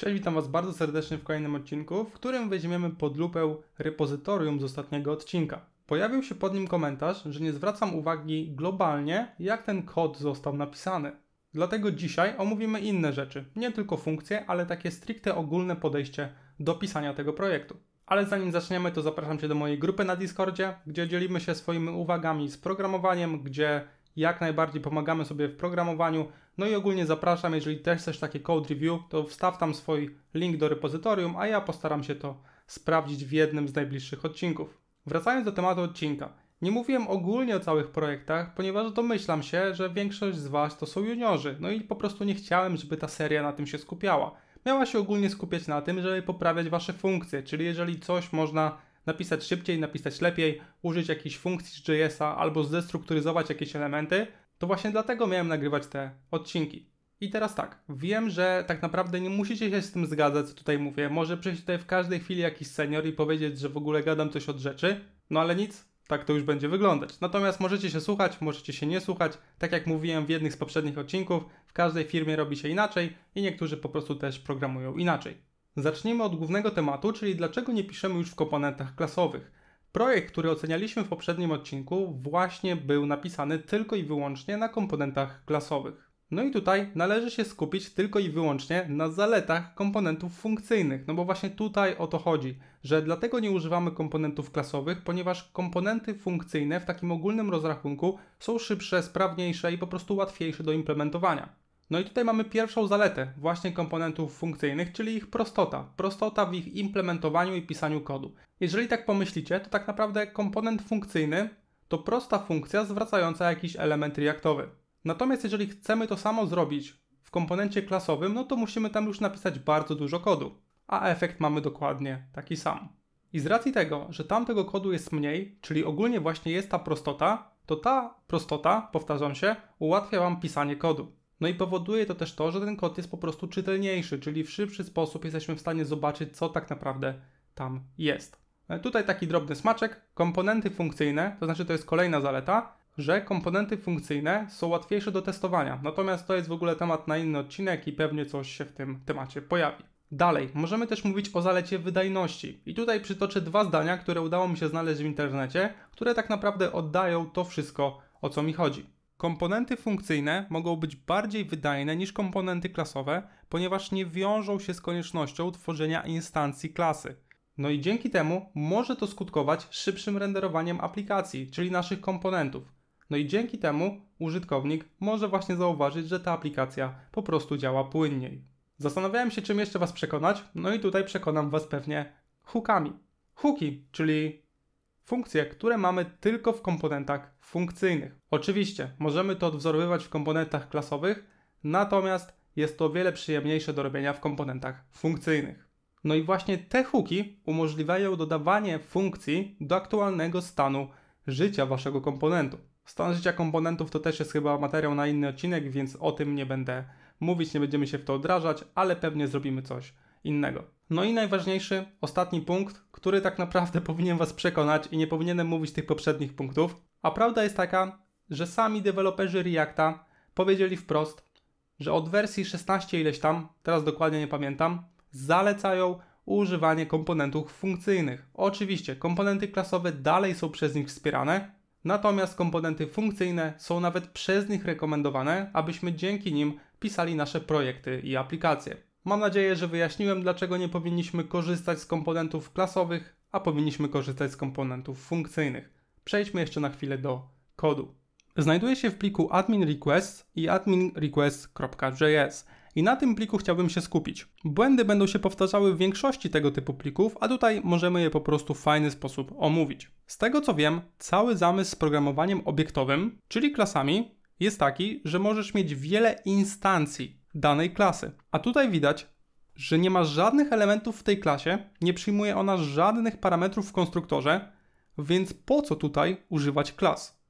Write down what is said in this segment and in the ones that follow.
Cześć, witam Was bardzo serdecznie w kolejnym odcinku, w którym weźmiemy pod lupę repozytorium z ostatniego odcinka. Pojawił się pod nim komentarz, że nie zwracam uwagi globalnie, jak ten kod został napisany. Dlatego dzisiaj omówimy inne rzeczy, nie tylko funkcje, ale takie stricte ogólne podejście do pisania tego projektu. Ale zanim zaczniemy, to zapraszam Cię do mojej grupy na Discordzie, gdzie dzielimy się swoimi uwagami z programowaniem, gdzie jak najbardziej pomagamy sobie w programowaniu. No i ogólnie zapraszam, jeżeli też chcesz takie code review, to wstaw tam swój link do repozytorium, a ja postaram się to sprawdzić w jednym z najbliższych odcinków. Wracając do tematu odcinka. Nie mówiłem ogólnie o całych projektach, ponieważ domyślam się, że większość z Was to są juniorzy, no i po prostu nie chciałem, żeby ta seria na tym się skupiała. Miała się ogólnie skupiać na tym, żeby poprawiać Wasze funkcje, czyli jeżeli coś można napisać szybciej, napisać lepiej, użyć jakichś funkcji z JS-a albo zdestrukturyzować jakieś elementy, to właśnie dlatego miałem nagrywać te odcinki. I teraz tak, wiem, że tak naprawdę nie musicie się z tym zgadzać, co tutaj mówię. Może przyjść tutaj w każdej chwili jakiś senior i powiedzieć, że w ogóle gadam coś od rzeczy, no ale nic, tak to już będzie wyglądać. Natomiast możecie się słuchać, możecie się nie słuchać. Tak jak mówiłem w jednych z poprzednich odcinków, w każdej firmie robi się inaczej i niektórzy po prostu też programują inaczej. Zacznijmy od głównego tematu, czyli dlaczego nie piszemy już w komponentach klasowych. Projekt, który ocenialiśmy w poprzednim odcinku, właśnie był napisany tylko i wyłącznie na komponentach klasowych. No i tutaj należy się skupić tylko i wyłącznie na zaletach komponentów funkcyjnych, no bo właśnie tutaj o to chodzi, że dlatego nie używamy komponentów klasowych, ponieważ komponenty funkcyjne w takim ogólnym rozrachunku są szybsze, sprawniejsze i po prostu łatwiejsze do implementowania. No i tutaj mamy pierwszą zaletę właśnie komponentów funkcyjnych, czyli ich prostota. Prostota w ich implementowaniu i pisaniu kodu. Jeżeli tak pomyślicie, to tak naprawdę komponent funkcyjny to prosta funkcja zwracająca jakiś element reaktowy. Natomiast jeżeli chcemy to samo zrobić w komponencie klasowym, no to musimy tam już napisać bardzo dużo kodu, a efekt mamy dokładnie taki sam. I z racji tego, że tamtego kodu jest mniej, czyli ogólnie właśnie jest ta prostota, to ta prostota, powtarzam się, ułatwia Wam pisanie kodu. No i powoduje to też to, że ten kod jest po prostu czytelniejszy, czyli w szybszy sposób jesteśmy w stanie zobaczyć, co tak naprawdę tam jest. E, tutaj taki drobny smaczek. Komponenty funkcyjne, to znaczy to jest kolejna zaleta, że komponenty funkcyjne są łatwiejsze do testowania. Natomiast to jest w ogóle temat na inny odcinek i pewnie coś się w tym temacie pojawi. Dalej, możemy też mówić o zalecie wydajności. I tutaj przytoczę dwa zdania, które udało mi się znaleźć w internecie, które tak naprawdę oddają to wszystko, o co mi chodzi. Komponenty funkcyjne mogą być bardziej wydajne niż komponenty klasowe, ponieważ nie wiążą się z koniecznością tworzenia instancji klasy. No i dzięki temu może to skutkować szybszym renderowaniem aplikacji, czyli naszych komponentów. No i dzięki temu użytkownik może właśnie zauważyć, że ta aplikacja po prostu działa płynniej. Zastanawiałem się, czym jeszcze Was przekonać, no i tutaj przekonam Was pewnie hookami. Hooki, czyli Funkcje, które mamy tylko w komponentach funkcyjnych. Oczywiście możemy to odwzorowywać w komponentach klasowych, natomiast jest to o wiele przyjemniejsze do robienia w komponentach funkcyjnych. No i właśnie te hooki umożliwiają dodawanie funkcji do aktualnego stanu życia waszego komponentu. Stan życia komponentów to też jest chyba materiał na inny odcinek, więc o tym nie będę mówić, nie będziemy się w to odrażać, ale pewnie zrobimy coś innego. No i najważniejszy, ostatni punkt, który tak naprawdę powinien Was przekonać i nie powinienem mówić tych poprzednich punktów. A prawda jest taka, że sami deweloperzy Reacta powiedzieli wprost, że od wersji 16 ileś tam, teraz dokładnie nie pamiętam, zalecają używanie komponentów funkcyjnych. Oczywiście komponenty klasowe dalej są przez nich wspierane, natomiast komponenty funkcyjne są nawet przez nich rekomendowane, abyśmy dzięki nim pisali nasze projekty i aplikacje. Mam nadzieję, że wyjaśniłem, dlaczego nie powinniśmy korzystać z komponentów klasowych, a powinniśmy korzystać z komponentów funkcyjnych. Przejdźmy jeszcze na chwilę do kodu. Znajduje się w pliku admin request i adminrequest.js. I na tym pliku chciałbym się skupić. Błędy będą się powtarzały w większości tego typu plików, a tutaj możemy je po prostu w fajny sposób omówić. Z tego co wiem, cały zamysł z programowaniem obiektowym, czyli klasami, jest taki, że możesz mieć wiele instancji danej klasy. A tutaj widać, że nie ma żadnych elementów w tej klasie, nie przyjmuje ona żadnych parametrów w konstruktorze, więc po co tutaj używać klas?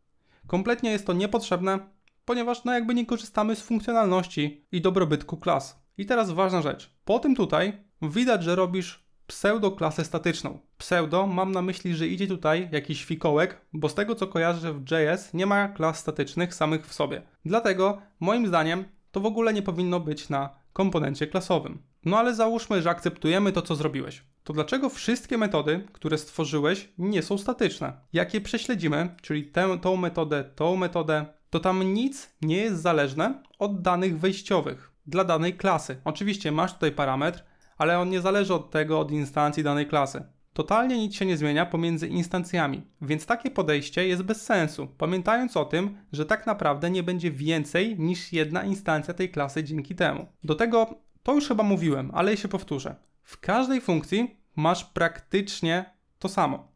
Kompletnie jest to niepotrzebne, ponieważ no jakby nie korzystamy z funkcjonalności i dobrobytku klas. I teraz ważna rzecz. Po tym tutaj widać, że robisz pseudo klasę statyczną. Pseudo mam na myśli, że idzie tutaj jakiś fikołek, bo z tego co kojarzę w JS nie ma klas statycznych samych w sobie. Dlatego moim zdaniem to w ogóle nie powinno być na komponencie klasowym. No ale załóżmy, że akceptujemy to, co zrobiłeś. To dlaczego wszystkie metody, które stworzyłeś, nie są statyczne? Jak je prześledzimy, czyli tę, tą metodę, tą metodę, to tam nic nie jest zależne od danych wejściowych dla danej klasy. Oczywiście masz tutaj parametr, ale on nie zależy od tego, od instancji danej klasy totalnie nic się nie zmienia pomiędzy instancjami, więc takie podejście jest bez sensu, pamiętając o tym, że tak naprawdę nie będzie więcej niż jedna instancja tej klasy dzięki temu. Do tego, to już chyba mówiłem, ale się powtórzę. W każdej funkcji masz praktycznie to samo.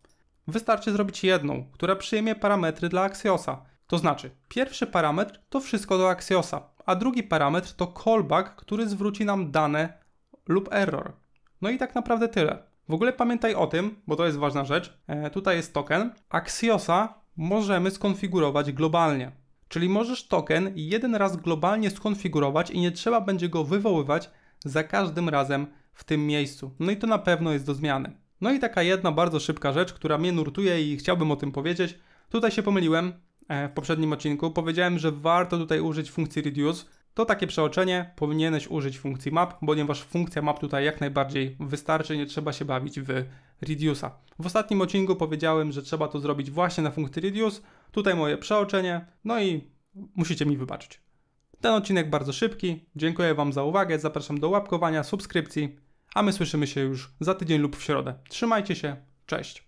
Wystarczy zrobić jedną, która przyjmie parametry dla Axiosa. To znaczy, pierwszy parametr to wszystko do Axiosa, a drugi parametr to callback, który zwróci nam dane lub error. No i tak naprawdę tyle. W ogóle pamiętaj o tym, bo to jest ważna rzecz. E, tutaj jest token. Axiosa możemy skonfigurować globalnie. Czyli możesz token jeden raz globalnie skonfigurować i nie trzeba będzie go wywoływać za każdym razem w tym miejscu. No i to na pewno jest do zmiany. No i taka jedna bardzo szybka rzecz, która mnie nurtuje i chciałbym o tym powiedzieć. Tutaj się pomyliłem e, w poprzednim odcinku. Powiedziałem, że warto tutaj użyć funkcji reduce, to takie przeoczenie powinieneś użyć funkcji map, ponieważ funkcja map tutaj jak najbardziej wystarczy, nie trzeba się bawić w reduce'a. W ostatnim odcinku powiedziałem, że trzeba to zrobić właśnie na funkcji reduce, tutaj moje przeoczenie, no i musicie mi wybaczyć. Ten odcinek bardzo szybki, dziękuję Wam za uwagę, zapraszam do łapkowania, subskrypcji, a my słyszymy się już za tydzień lub w środę. Trzymajcie się, cześć!